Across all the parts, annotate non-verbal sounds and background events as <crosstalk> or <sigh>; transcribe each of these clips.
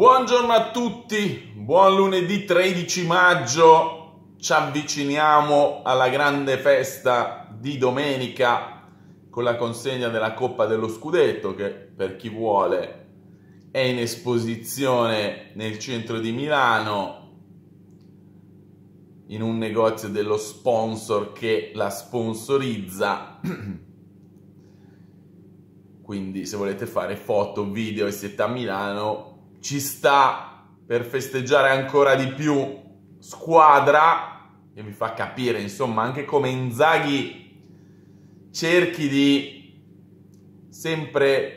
Buongiorno a tutti, buon lunedì 13 maggio, ci avviciniamo alla grande festa di domenica con la consegna della Coppa dello Scudetto che per chi vuole è in esposizione nel centro di Milano in un negozio dello sponsor che la sponsorizza. <clears throat> Quindi se volete fare foto, video e siete a Milano ci sta per festeggiare ancora di più squadra e mi fa capire insomma anche come Inzaghi cerchi di sempre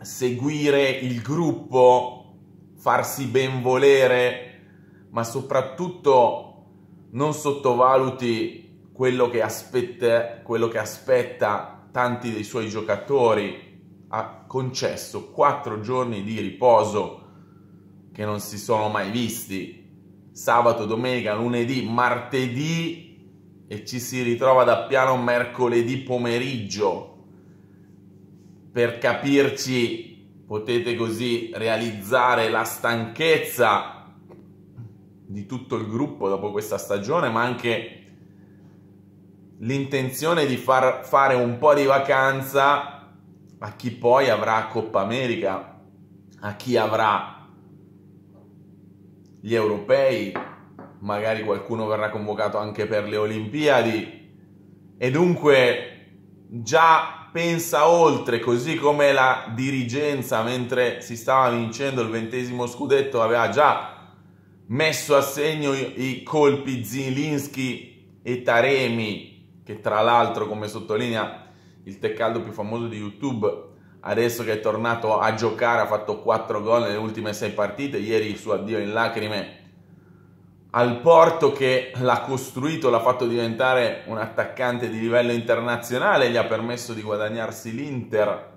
seguire il gruppo farsi benvolere ma soprattutto non sottovaluti quello che, aspetta, quello che aspetta tanti dei suoi giocatori a, ah, concesso quattro giorni di riposo che non si sono mai visti, sabato, domenica, lunedì, martedì e ci si ritrova da piano mercoledì pomeriggio. Per capirci potete così realizzare la stanchezza di tutto il gruppo dopo questa stagione, ma anche l'intenzione di far fare un po' di vacanza a chi poi avrà Coppa America, a chi avrà gli europei, magari qualcuno verrà convocato anche per le Olimpiadi e dunque già pensa oltre, così come la dirigenza mentre si stava vincendo il ventesimo scudetto aveva già messo a segno i, colpi Zilinski e Taremi, che tra l'altro, come sottolinea il Teccaldo più famoso di YouTube, adesso che è tornato a giocare, ha fatto 4 gol nelle ultime 6 partite, ieri il suo addio in lacrime al Porto che l'ha costruito, l'ha fatto diventare un attaccante di livello internazionale, gli ha permesso di guadagnarsi l'Inter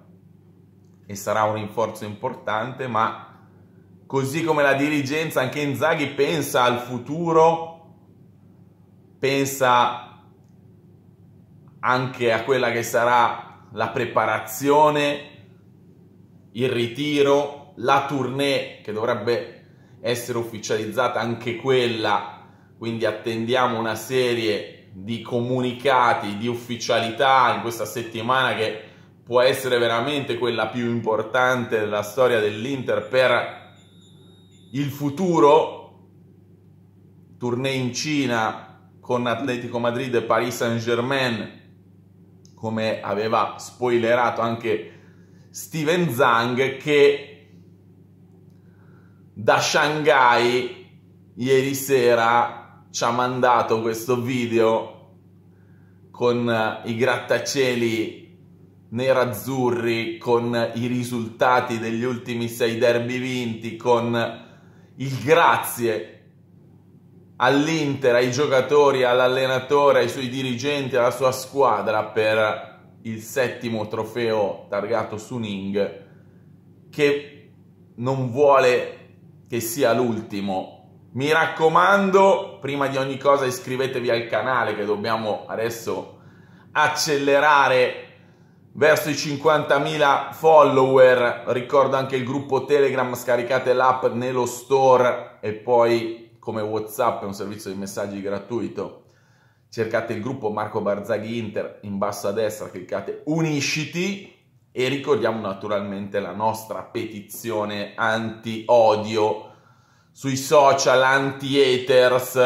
e sarà un rinforzo importante, ma così come la dirigenza, anche Inzaghi pensa al futuro, pensa anche a quella che sarà la preparazione, il ritiro, la tournée che dovrebbe essere ufficializzata anche quella, quindi attendiamo una serie di comunicati, di ufficialità in questa settimana che può essere veramente quella più importante della storia dell'Inter per il futuro. Tournée in Cina con Atletico Madrid e Paris Saint-Germain come aveva spoilerato anche Steven Zhang, che da Shanghai ieri sera ci ha mandato questo video con eh, i grattacieli nerazzurri con i risultati degli ultimi sei derby vinti, con il grazie all'Inter, ai giocatori, all'allenatore, ai suoi dirigenti, alla sua squadra per il settimo trofeo targato Suning che non vuole che sia l'ultimo. Mi raccomando, prima di ogni cosa iscrivetevi al canale che dobbiamo adesso accelerare verso i 50.000 follower. Ricordo anche il gruppo Telegram, scaricate l'app nello store e poi come WhatsApp è un servizio di messaggi gratuito, cercate il gruppo Marco Barzaghi Inter in basso a destra, cliccate Unisciti e ricordiamo naturalmente la nostra petizione anti-odio sui social anti-haters.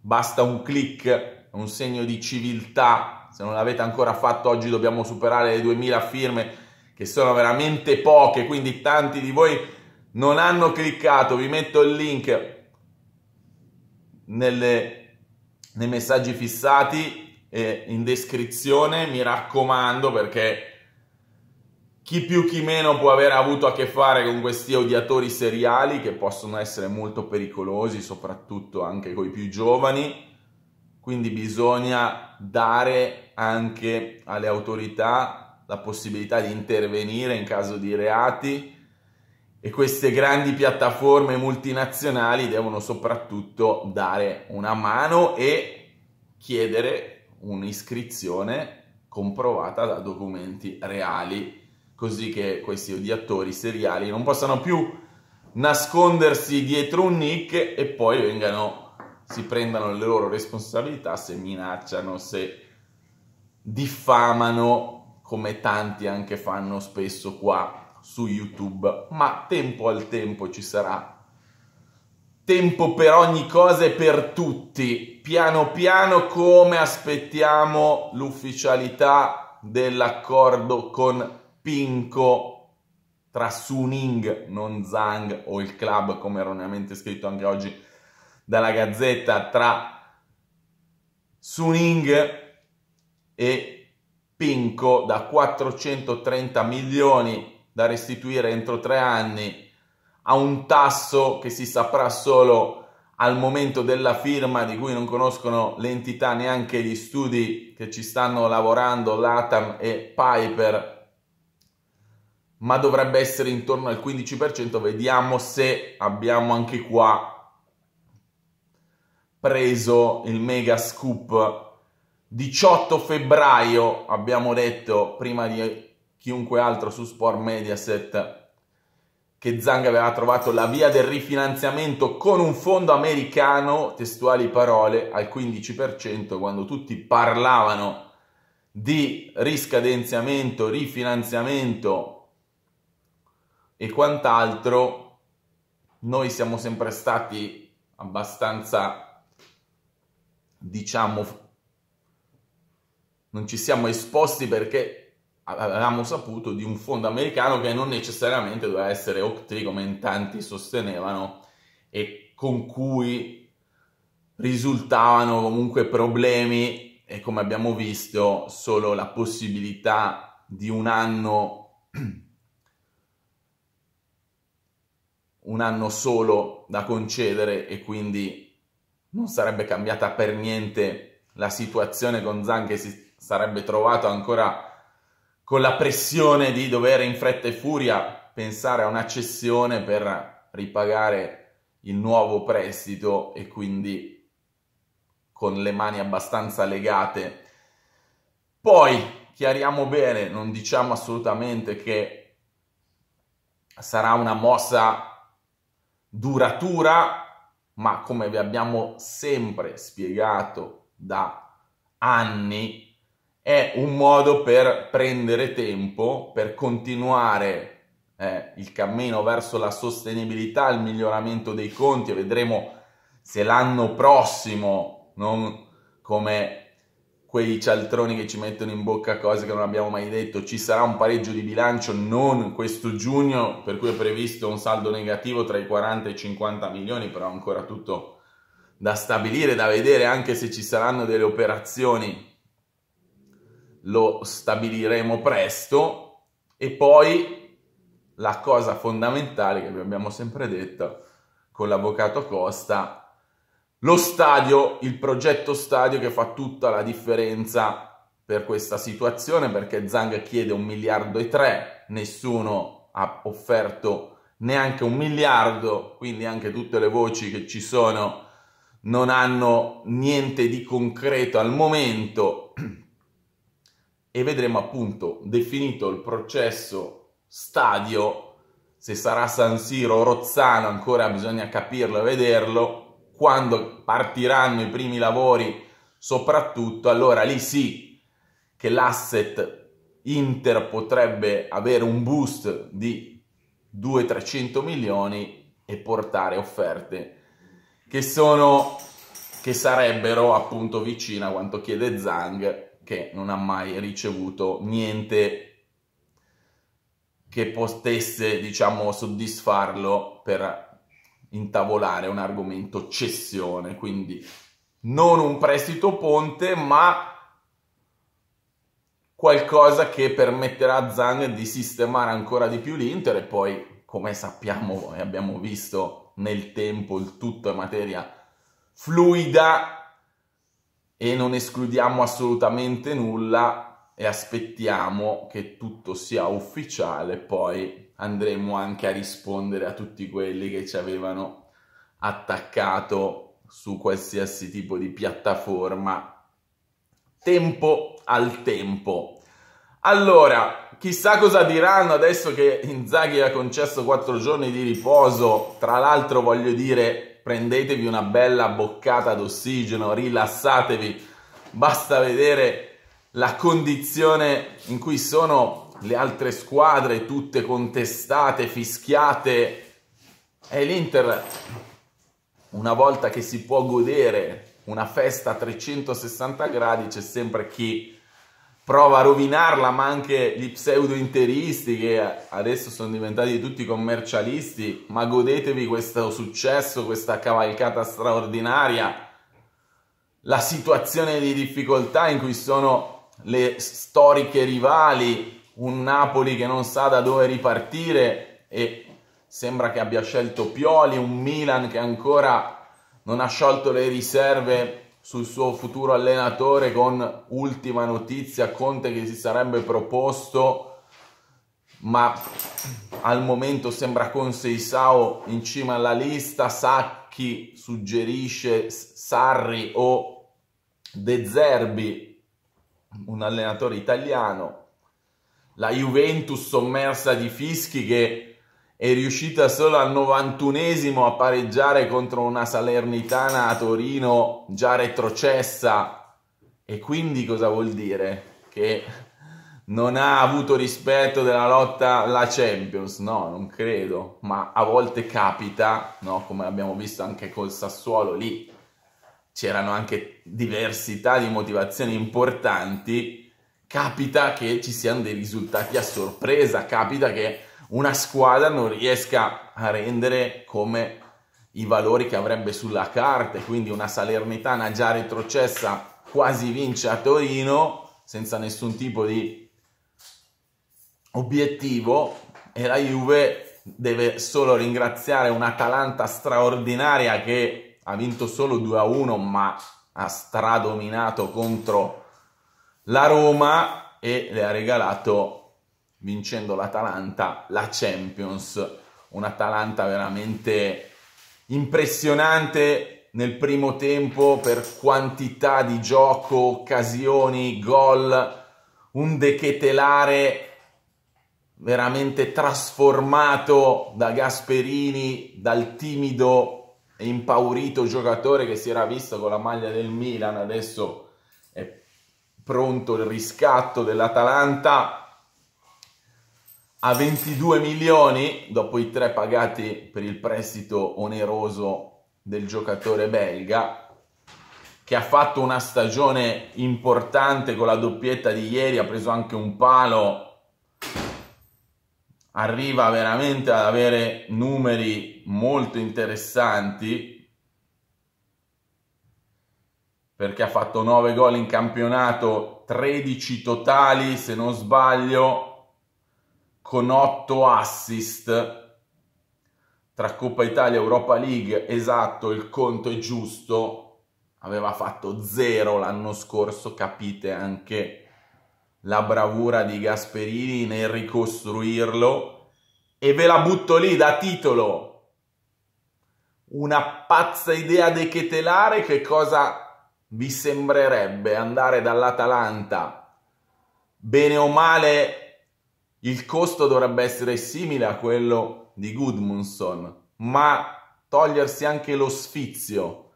Basta un clic, un segno di civiltà. Se non l'avete ancora fatto, oggi dobbiamo superare le 2000 firme, che sono veramente poche, quindi tanti di voi non hanno cliccato, vi metto il link nelle, nei messaggi fissati e in descrizione, mi raccomando perché chi più chi meno può aver avuto a che fare con questi odiatori seriali che possono essere molto pericolosi, soprattutto anche con i più giovani, quindi bisogna dare anche alle autorità la possibilità di intervenire in caso di reati e queste grandi piattaforme multinazionali devono soprattutto dare una mano e chiedere un'iscrizione comprovata da documenti reali, così che questi odiatori seriali non possano più nascondersi dietro un nick e poi vengano, si prendano le loro responsabilità se minacciano, se diffamano, come tanti anche fanno spesso qua su YouTube, ma tempo al tempo ci sarà. Tempo per ogni cosa e per tutti. Piano piano come aspettiamo l'ufficialità dell'accordo con Pinco tra Suning, non Zhang o il club, come erroneamente scritto anche oggi dalla Gazzetta, tra Suning e Pinco da 430 milioni da restituire entro tre anni a un tasso che si saprà solo al momento della firma di cui non conoscono l'entità neanche gli studi che ci stanno lavorando Latam e Piper ma dovrebbe essere intorno al 15% vediamo se abbiamo anche qua preso il mega scoop 18 febbraio abbiamo detto prima di chiunque altro su Sport Mediaset che Zang aveva trovato la via del rifinanziamento con un fondo americano, testuali parole, al 15% quando tutti parlavano di riscadenziamento, rifinanziamento e quant'altro, noi siamo sempre stati abbastanza, diciamo, non ci siamo esposti perché avevamo saputo di un fondo americano che non necessariamente doveva essere Octree come in tanti sostenevano e con cui risultavano comunque problemi e come abbiamo visto solo la possibilità di un anno un anno solo da concedere e quindi non sarebbe cambiata per niente la situazione con Zan che si sarebbe trovato ancora con la pressione di dover in fretta e furia pensare a una cessione per ripagare il nuovo prestito e quindi con le mani abbastanza legate. Poi chiariamo bene, non diciamo assolutamente che sarà una mossa duratura, ma come vi abbiamo sempre spiegato da anni, è un modo per prendere tempo, per continuare eh, il cammino verso la sostenibilità, il miglioramento dei conti vedremo se l'anno prossimo, non come quei cialtroni che ci mettono in bocca cose che non abbiamo mai detto, ci sarà un pareggio di bilancio non questo giugno, per cui è previsto un saldo negativo tra i 40 e i 50 milioni, però ancora tutto da stabilire, da vedere anche se ci saranno delle operazioni lo stabiliremo presto e poi la cosa fondamentale che vi abbiamo sempre detto con l'avvocato Costa, lo stadio, il progetto stadio che fa tutta la differenza per questa situazione perché Zang chiede un miliardo e tre, nessuno ha offerto neanche un miliardo, quindi anche tutte le voci che ci sono non hanno niente di concreto al momento e vedremo appunto definito il processo stadio, se sarà San Siro o Rozzano, ancora bisogna capirlo e vederlo, quando partiranno i primi lavori soprattutto, allora lì sì che l'asset Inter potrebbe avere un boost di 200-300 milioni e portare offerte che sono che sarebbero appunto vicine a quanto chiede Zang che non ha mai ricevuto niente che potesse, diciamo, soddisfarlo per intavolare un argomento cessione, quindi non un prestito ponte, ma qualcosa che permetterà a Zang di sistemare ancora di più l'Inter e poi, come sappiamo e abbiamo visto nel tempo, il tutto è materia fluida e non escludiamo assolutamente nulla e aspettiamo che tutto sia ufficiale, poi andremo anche a rispondere a tutti quelli che ci avevano attaccato su qualsiasi tipo di piattaforma. Tempo al tempo. Allora, chissà cosa diranno adesso che Inzaghi ha concesso quattro giorni di riposo. Tra l'altro, voglio dire, prendetevi una bella boccata d'ossigeno, rilassatevi, basta vedere la condizione in cui sono le altre squadre, tutte contestate, fischiate, e l'Inter, una volta che si può godere una festa a 360 gradi, c'è sempre chi prova a rovinarla, ma anche gli pseudointeristi che adesso sono diventati tutti commercialisti, ma godetevi questo successo, questa cavalcata straordinaria, la situazione di difficoltà in cui sono le storiche rivali, un Napoli che non sa da dove ripartire e sembra che abbia scelto Pioli, un Milan che ancora non ha sciolto le riserve sul suo futuro allenatore con ultima notizia Conte che si sarebbe proposto ma al momento sembra con Seisao in cima alla lista Sacchi suggerisce Sarri o De Zerbi un allenatore italiano la Juventus sommersa di fischi che è riuscita solo al 91esimo a pareggiare contro una Salernitana a Torino già retrocessa e quindi cosa vuol dire? Che non ha avuto rispetto della lotta alla Champions, no, non credo, ma a volte capita, no? come abbiamo visto anche col Sassuolo lì, c'erano anche diversità di motivazioni importanti, capita che ci siano dei risultati a sorpresa, capita che una squadra non riesca a rendere come i valori che avrebbe sulla carta, quindi una Salernitana già retrocessa quasi vince a Torino senza nessun tipo di obiettivo e la Juve deve solo ringraziare un'Atalanta straordinaria che ha vinto solo 2 a 1 ma ha stradominato contro la Roma e le ha regalato vincendo l'Atalanta, la Champions, un'Atalanta veramente impressionante nel primo tempo per quantità di gioco, occasioni, gol, un dechetelare veramente trasformato da Gasperini, dal timido e impaurito giocatore che si era visto con la maglia del Milan, adesso è pronto il riscatto dell'Atalanta a 22 milioni dopo i tre pagati per il prestito oneroso del giocatore belga che ha fatto una stagione importante con la doppietta di ieri, ha preso anche un palo, arriva veramente ad avere numeri molto interessanti perché ha fatto 9 gol in campionato, 13 totali se non sbaglio, con 8 assist tra Coppa Italia e Europa League, esatto, il conto è giusto, aveva fatto 0 l'anno scorso, capite anche la bravura di Gasperini nel ricostruirlo e ve la butto lì da titolo. Una pazza idea di Chetelare, che cosa vi sembrerebbe andare dall'Atalanta? Bene o male il costo dovrebbe essere simile a quello di Goodmanson, ma togliersi anche lo sfizio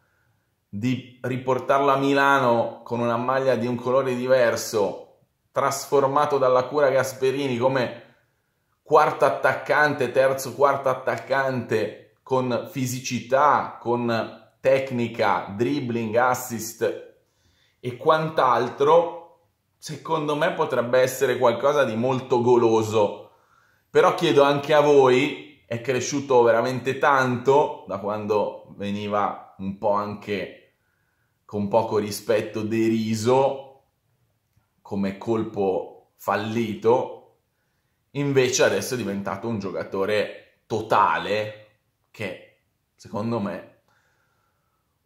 di riportarlo a Milano con una maglia di un colore diverso, trasformato dalla cura Gasperini come quarto attaccante, terzo quarto attaccante, con fisicità, con tecnica, dribbling, assist e quant'altro, secondo me potrebbe essere qualcosa di molto goloso. Però chiedo anche a voi, è cresciuto veramente tanto da quando veniva un po' anche con poco rispetto deriso come colpo fallito, invece adesso è diventato un giocatore totale che secondo me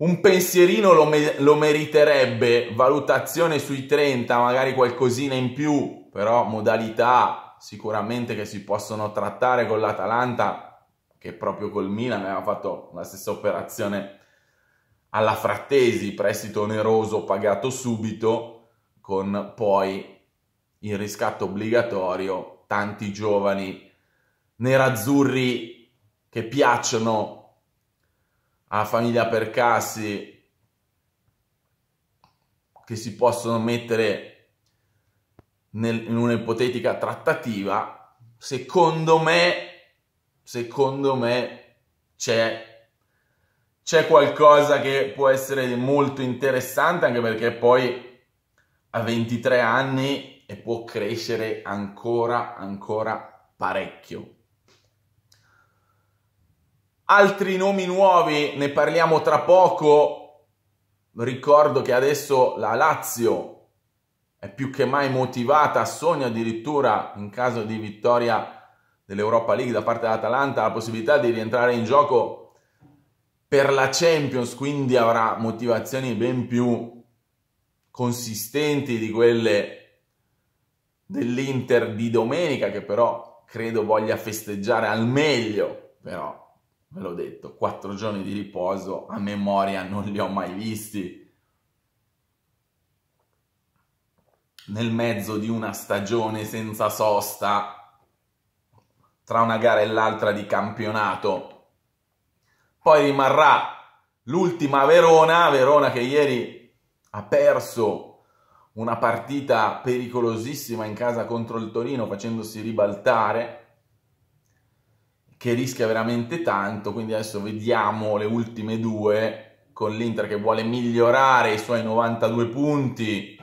un pensierino lo, me- lo, meriterebbe, valutazione sui 30, magari qualcosina in più, però modalità sicuramente che si possono trattare con l'Atalanta, che proprio col Milan aveva fatto la stessa operazione alla Frattesi, prestito oneroso pagato subito, con poi il riscatto obbligatorio, tanti giovani nerazzurri che piacciono a famiglia per cassi che si possono mettere nel, in un'ipotetica trattativa, secondo me, secondo me c'è c'è qualcosa che può essere molto interessante anche perché poi ha 23 anni e può crescere ancora ancora parecchio Altri nomi nuovi, ne parliamo tra poco. Ricordo che adesso la Lazio è più che mai motivata, sogna addirittura in caso di vittoria dell'Europa League da parte dell'Atalanta la possibilità di rientrare in gioco per la Champions, quindi avrà motivazioni ben più consistenti di quelle dell'Inter di domenica che però credo voglia festeggiare al meglio, però ve l'ho detto, quattro giorni di riposo a memoria non li ho mai visti. Nel mezzo di una stagione senza sosta, tra una gara e l'altra di campionato. Poi rimarrà l'ultima Verona, Verona che ieri ha perso una partita pericolosissima in casa contro il Torino facendosi ribaltare che rischia veramente tanto, quindi adesso vediamo le ultime due con l'Inter che vuole migliorare i suoi 92 punti,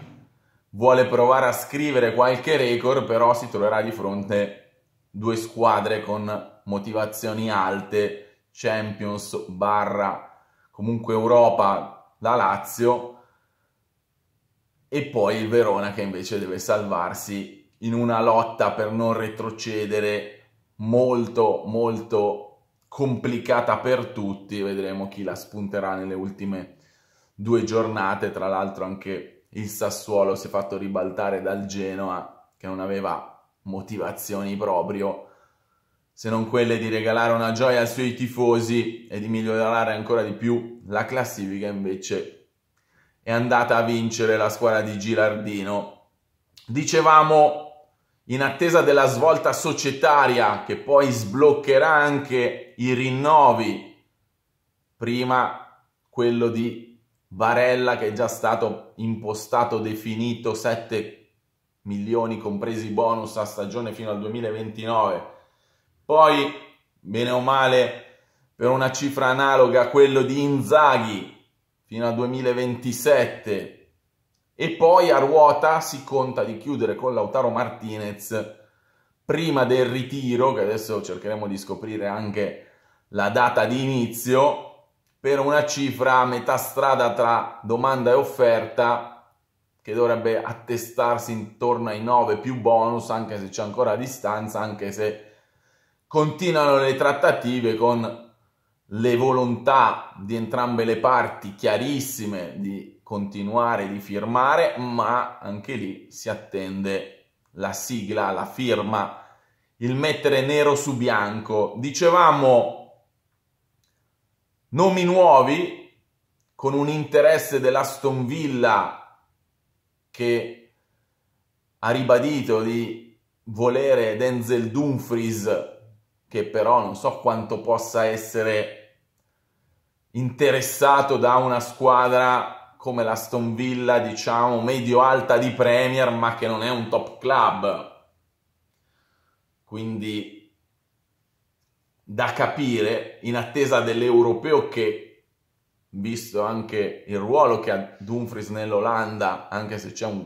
vuole provare a scrivere qualche record, però si troverà di fronte due squadre con motivazioni alte, Champions barra comunque Europa, la Lazio, e poi il Verona che invece deve salvarsi in una lotta per non retrocedere molto molto complicata per tutti, vedremo chi la spunterà nelle ultime due giornate, tra l'altro anche il Sassuolo si è fatto ribaltare dal Genoa che non aveva motivazioni proprio se non quelle di regalare una gioia ai suoi tifosi e di migliorare ancora di più la classifica invece è andata a vincere la squadra di Girardino. Dicevamo in attesa della svolta societaria che poi sbloccherà anche i rinnovi, prima quello di Barella che è già stato impostato, definito 7 milioni compresi bonus a stagione fino al 2029, poi bene o male per una cifra analoga quello di Inzaghi fino al 2027 e poi a ruota si conta di chiudere con Lautaro Martinez prima del ritiro, che adesso cercheremo di scoprire anche la data di inizio, per una cifra a metà strada tra domanda e offerta, che dovrebbe attestarsi intorno ai 9 più bonus, anche se c'è ancora distanza, anche se continuano le trattative con le volontà di entrambe le parti chiarissime di continuare di firmare, ma anche lì si attende la sigla, la firma, il mettere nero su bianco. Dicevamo nomi nuovi con un interesse dell'Aston Villa che ha ribadito di volere Denzel Dumfries che però non so quanto possa essere interessato da una squadra come la Stonvilla, diciamo, medio-alta di Premier, ma che non è un top club. Quindi da capire, in attesa dell'europeo che, visto anche il ruolo che ha Dumfries nell'Olanda, anche se c'è un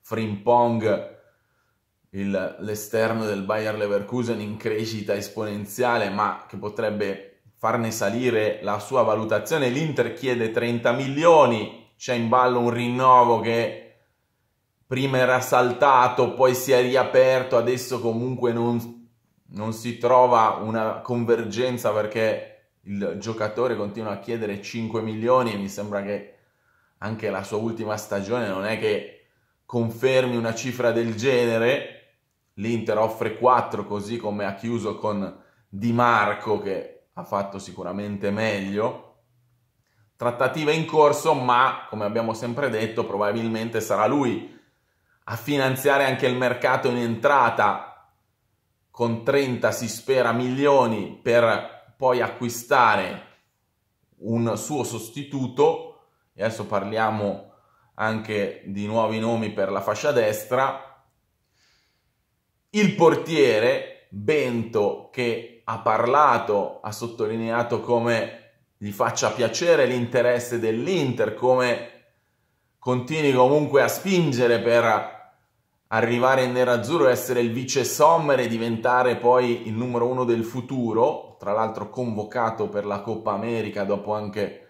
Frimpong, l'esterno del Bayer Leverkusen in crescita esponenziale, ma che potrebbe farne salire la sua valutazione. L'Inter chiede 30 milioni, c'è in ballo un rinnovo che prima era saltato, poi si è riaperto, adesso comunque non, non si trova una convergenza perché il giocatore continua a chiedere 5 milioni e mi sembra che anche la sua ultima stagione non è che confermi una cifra del genere. L'Inter offre 4 così come ha chiuso con Di Marco che ha fatto sicuramente meglio. Trattativa in corso, ma come abbiamo sempre detto, probabilmente sarà lui a finanziare anche il mercato in entrata con 30 si spera milioni per poi acquistare un suo sostituto e adesso parliamo anche di nuovi nomi per la fascia destra il portiere Bento che ha parlato, ha sottolineato come gli faccia piacere l'interesse dell'Inter, come continui comunque a spingere per arrivare in nerazzurro, essere il vice Sommer e diventare poi il numero uno del futuro, tra l'altro convocato per la Coppa America dopo anche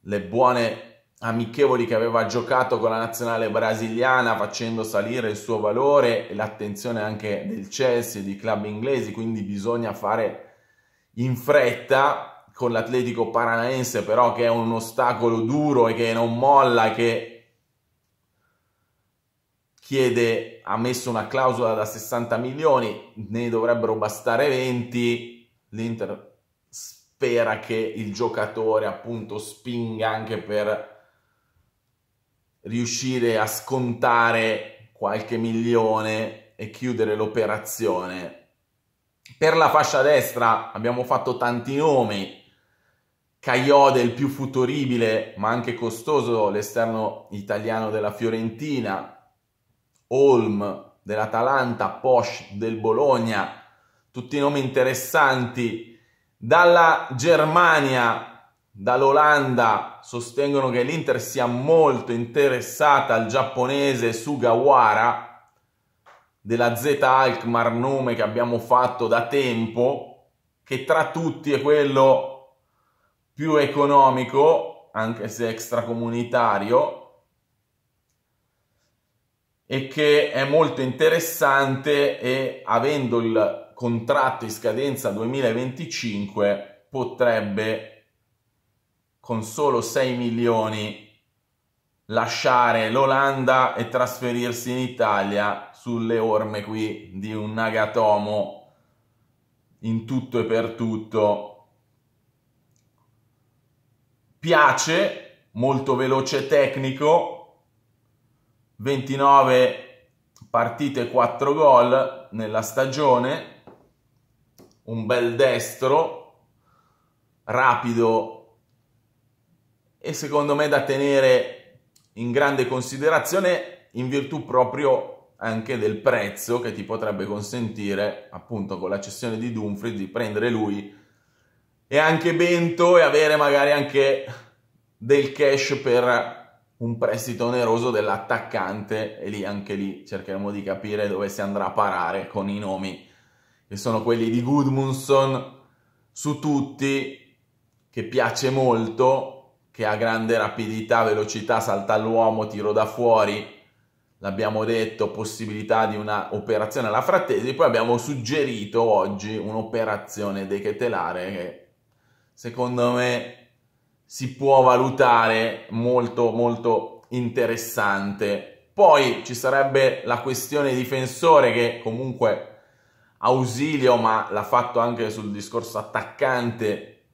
le buone amichevoli che aveva giocato con la nazionale brasiliana facendo salire il suo valore e l'attenzione anche del Chelsea e di club inglesi, quindi bisogna fare in fretta con l'Atletico Paranaense però che è un ostacolo duro e che non molla, che chiede, ha messo una clausola da 60 milioni, ne dovrebbero bastare 20, l'Inter spera che il giocatore appunto spinga anche per riuscire a scontare qualche milione e chiudere l'operazione. Per la fascia destra abbiamo fatto tanti nomi, Caiode il più futuribile ma anche costoso, l'esterno italiano della Fiorentina, Olm dell'Atalanta, Posch del Bologna, tutti nomi interessanti. Dalla Germania dall'Olanda sostengono che l'Inter sia molto interessata al giapponese Sugawara della Z Alkmaar, nome che abbiamo fatto da tempo, che tra tutti è quello più economico, anche se extracomunitario, e che è molto interessante e avendo il contratto in scadenza 2025 potrebbe con solo 6 milioni lasciare l'Olanda e trasferirsi in Italia sulle orme qui di un Nagatomo in tutto e per tutto. Piace, molto veloce tecnico, 29 partite 4 gol nella stagione, un bel destro, rapido e secondo me da tenere in grande considerazione in virtù proprio anche del prezzo che ti potrebbe consentire appunto con la cessione di Dumfries di prendere lui e anche Bento e avere magari anche del cash per un prestito oneroso dell'attaccante e lì anche lì cercheremo di capire dove si andrà a parare con i nomi che sono quelli di Goodmunson su tutti che piace molto che ha grande rapidità, velocità salta all'uomo, tiro da fuori, l'abbiamo detto, possibilità di un'operazione alla frattesi, poi abbiamo suggerito oggi un'operazione decetelare che secondo me si può valutare molto molto interessante. Poi ci sarebbe la questione difensore che comunque ausilio, ma l'ha fatto anche sul discorso attaccante,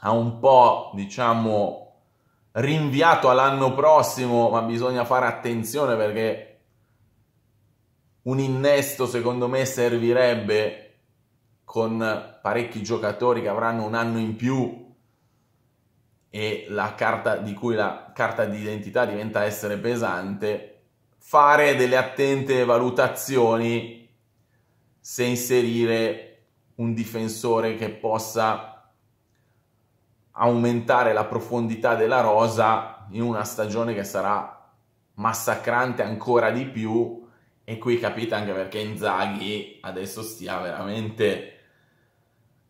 ha un po', diciamo, rinviato all'anno prossimo, ma bisogna fare attenzione perché un innesto secondo me servirebbe con parecchi giocatori che avranno un anno in più e la carta di cui la carta d'identità diventa essere pesante, fare delle attente valutazioni se inserire un difensore che possa aumentare la profondità della rosa in una stagione che sarà massacrante ancora di più e qui capite anche perché Inzaghi adesso stia veramente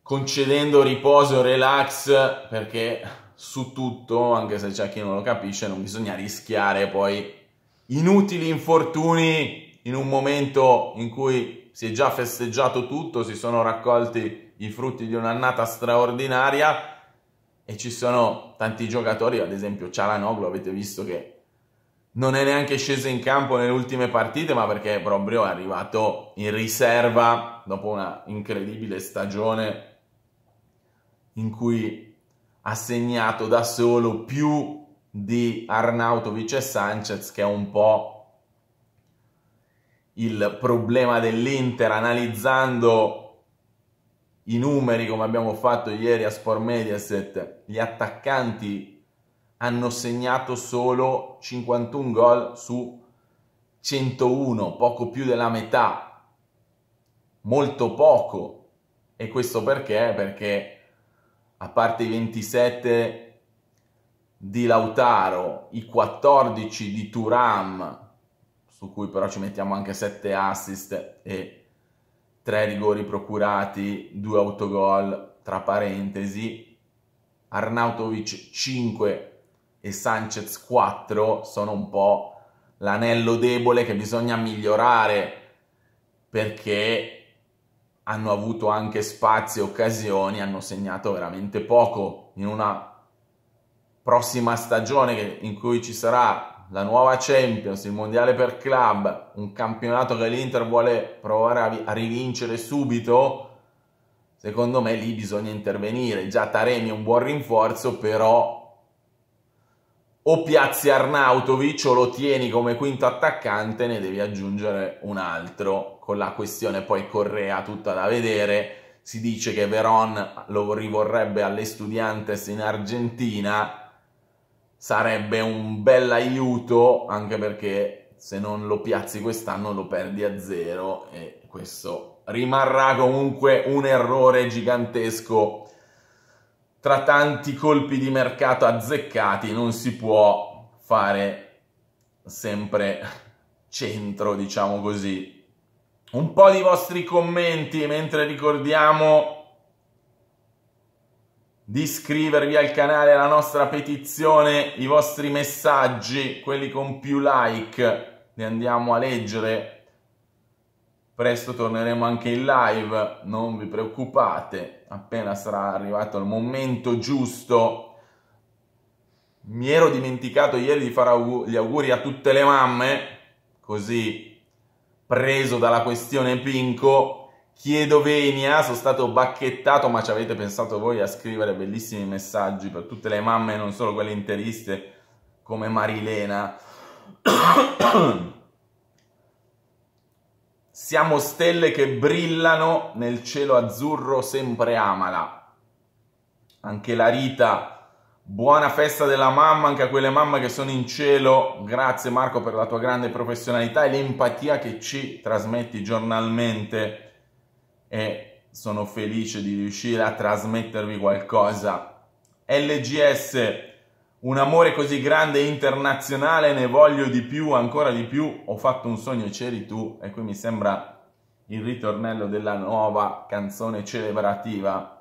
concedendo riposo, relax, perché su tutto, anche se c'è chi non lo capisce, non bisogna rischiare poi inutili infortuni in un momento in cui si è già festeggiato tutto, si sono raccolti i frutti di un'annata straordinaria e ci sono tanti giocatori, ad esempio Cialanoglu, avete visto che non è neanche sceso in campo nelle ultime partite, ma perché proprio è arrivato in riserva dopo una incredibile stagione in cui ha segnato da solo più di Arnautovic e Sanchez, che è un po' il problema dell'Inter, analizzando i numeri come abbiamo fatto ieri a Sport Mediaset, gli attaccanti hanno segnato solo 51 gol su 101, poco più della metà, molto poco. E questo perché? Perché a parte i 27 di Lautaro, i 14 di Turam, su cui però ci mettiamo anche 7 assist e tre rigori procurati, due autogol, tra parentesi, Arnautovic 5 e Sanchez 4 sono un po' l'anello debole che bisogna migliorare perché hanno avuto anche spazi e occasioni, hanno segnato veramente poco in una prossima stagione in cui ci sarà la nuova Champions, il Mondiale per club, un campionato che l'Inter vuole provare a rivincere subito, secondo me lì bisogna intervenire. Già Taremi è un buon rinforzo, però o piazzi Arnautovic o lo tieni come quinto attaccante, ne devi aggiungere un altro. Con la questione poi Correa tutta da vedere, si dice che Veron lo rivorrebbe alle Studiantes in Argentina, sarebbe un bel aiuto anche perché se non lo piazzi quest'anno lo perdi a zero e questo rimarrà comunque un errore gigantesco tra tanti colpi di mercato azzeccati non si può fare sempre centro diciamo così un po' di vostri commenti mentre ricordiamo di iscrivervi al canale, alla nostra petizione, i vostri messaggi, quelli con più like, li andiamo a leggere. Presto torneremo anche in live, non vi preoccupate, appena sarà arrivato il momento giusto. Mi ero dimenticato ieri di fare gli auguri a tutte le mamme, così preso dalla questione Pinco Chiedo venia, eh, sono stato bacchettato, ma ci avete pensato voi a scrivere bellissimi messaggi per tutte le mamme, non solo quelle interiste, come Marilena. <coughs> Siamo stelle che brillano nel cielo azzurro, sempre amala. Anche la Rita, buona festa della mamma, anche a quelle mamme che sono in cielo. Grazie Marco per la tua grande professionalità e l'empatia che ci trasmetti giornalmente e sono felice di riuscire a trasmettervi qualcosa. LGS, un amore così grande internazionale, ne voglio di più, ancora di più. Ho fatto un sogno, c'eri tu, e qui mi sembra il ritornello della nuova canzone celebrativa.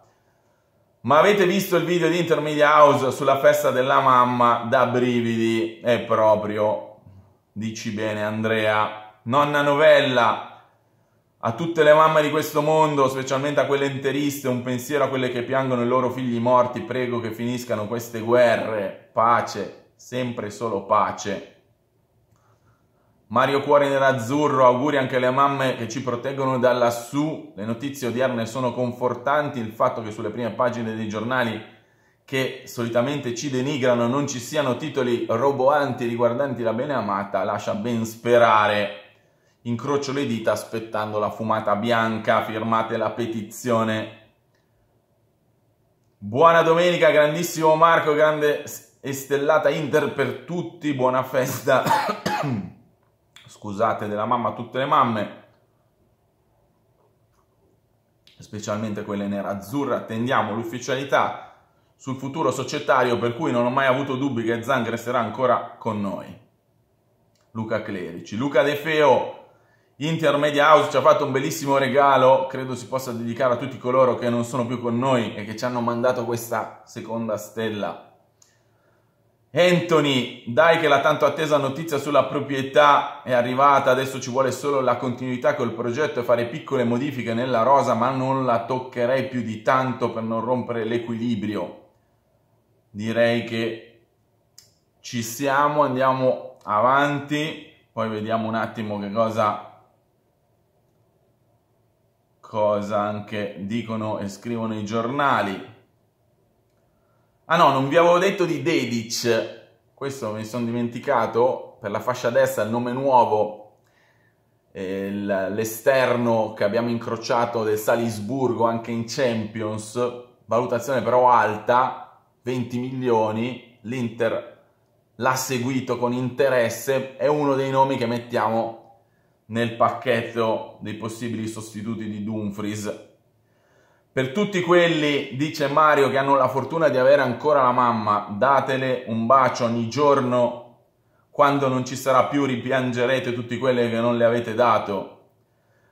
Ma avete visto il video di Intermedia House sulla festa della mamma? Da brividi, è proprio, dici bene Andrea, nonna novella, a tutte le mamme di questo mondo, specialmente a quelle interiste, un pensiero a quelle che piangono i loro figli morti, prego che finiscano queste guerre. Pace, sempre solo pace. Mario Cuore Nerazzurro, auguri anche alle mamme che ci proteggono da lassù. Le notizie odierne sono confortanti, il fatto che sulle prime pagine dei giornali che solitamente ci denigrano non ci siano titoli roboanti riguardanti la bene amata lascia ben sperare incrocio le dita aspettando la fumata bianca, firmate la petizione. Buona domenica, grandissimo Marco, grande e stellata Inter per tutti, buona festa, <coughs> scusate, della mamma a tutte le mamme, specialmente quelle nerazzurre, attendiamo l'ufficialità sul futuro societario per cui non ho mai avuto dubbi che Zang resterà ancora con noi. Luca Clerici. Luca De Feo, Intermedia House ci ha fatto un bellissimo regalo, credo si possa dedicare a tutti coloro che non sono più con noi e che ci hanno mandato questa seconda stella. Anthony, dai che la tanto attesa notizia sulla proprietà è arrivata, adesso ci vuole solo la continuità col progetto e fare piccole modifiche nella rosa, ma non la toccherei più di tanto per non rompere l'equilibrio. Direi che ci siamo, andiamo avanti, poi vediamo un attimo che cosa cosa anche dicono e scrivono i giornali. Ah no, non vi avevo detto di Dedic, questo mi sono dimenticato, per la fascia destra il nome nuovo, eh, l'esterno che abbiamo incrociato del Salisburgo anche in Champions, valutazione però alta, 20 milioni, l'Inter l'ha seguito con interesse, è uno dei nomi che mettiamo nel pacchetto dei possibili sostituti di Dumfries. Per tutti quelli, dice Mario, che hanno la fortuna di avere ancora la mamma, datele un bacio ogni giorno. Quando non ci sarà più ripiangerete tutti quelli che non le avete dato.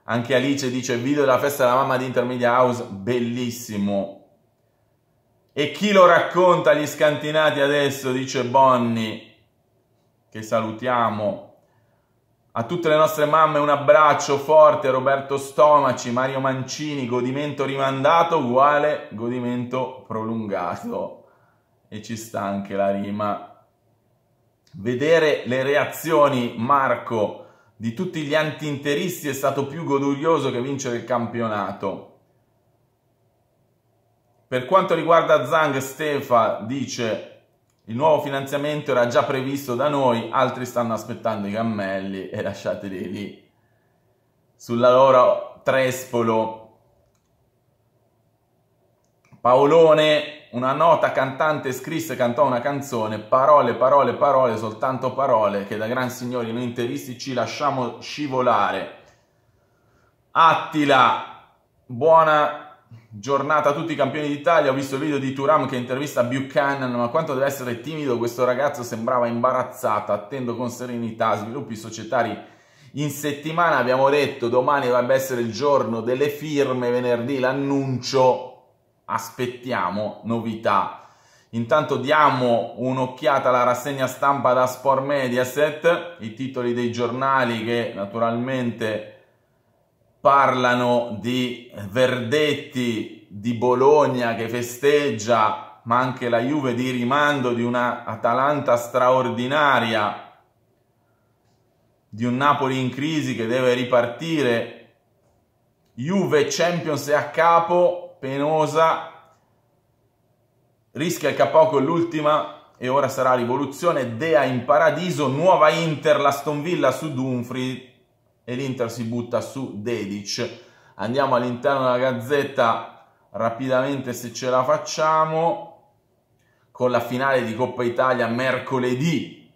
Anche Alice dice video della festa della mamma di Intermedia House, bellissimo. E chi lo racconta agli scantinati adesso, dice Bonnie, che salutiamo. A tutte le nostre mamme un abbraccio forte, Roberto Stomaci, Mario Mancini, godimento rimandato uguale godimento prolungato. E ci sta anche la rima. Vedere le reazioni, Marco, di tutti gli antinteristi è stato più goduglioso che vincere il campionato. Per quanto riguarda Zang, Stefa dice il nuovo finanziamento era già previsto da noi, altri stanno aspettando i cammelli e lasciateli lì sulla loro trespolo. Paolone, una nota cantante, scrisse e cantò una canzone, parole, parole, parole, soltanto parole, che da gran signori noi interisti ci lasciamo scivolare. Attila, buona giornata a tutti i campioni d'Italia, ho visto il video di Turam che intervista Buchanan, ma quanto deve essere timido questo ragazzo, sembrava imbarazzato, attendo con serenità sviluppi societari in settimana, abbiamo detto domani dovrebbe essere il giorno delle firme, venerdì l'annuncio, aspettiamo novità. Intanto diamo un'occhiata alla rassegna stampa da Sport Mediaset, i titoli dei giornali che naturalmente parlano di Verdetti di Bologna che festeggia, ma anche la Juve di rimando di una Atalanta straordinaria, di un Napoli in crisi che deve ripartire, Juve Champions è a capo, penosa, rischia il capo con l'ultima e ora sarà rivoluzione, Dea in paradiso, nuova Inter, la Stonvilla su Dumfries, e l'Inter si butta su Dedic. Andiamo all'interno della gazzetta rapidamente se ce la facciamo con la finale di Coppa Italia mercoledì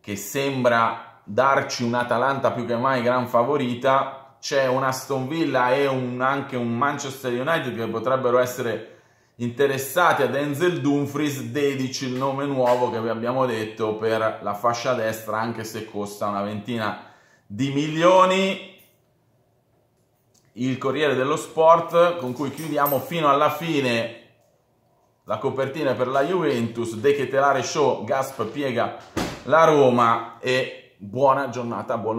che sembra darci un'Atalanta più che mai gran favorita. C'è un Aston Villa e un, anche un Manchester United che potrebbero essere interessati a Denzel Dumfries, dedici il nome nuovo che vi abbiamo detto per la fascia destra, anche se costa una ventina di di milioni il Corriere dello Sport con cui chiudiamo fino alla fine la copertina per la Juventus, Dechetelare Show, Gasp piega la Roma e buona giornata, buon lunedì.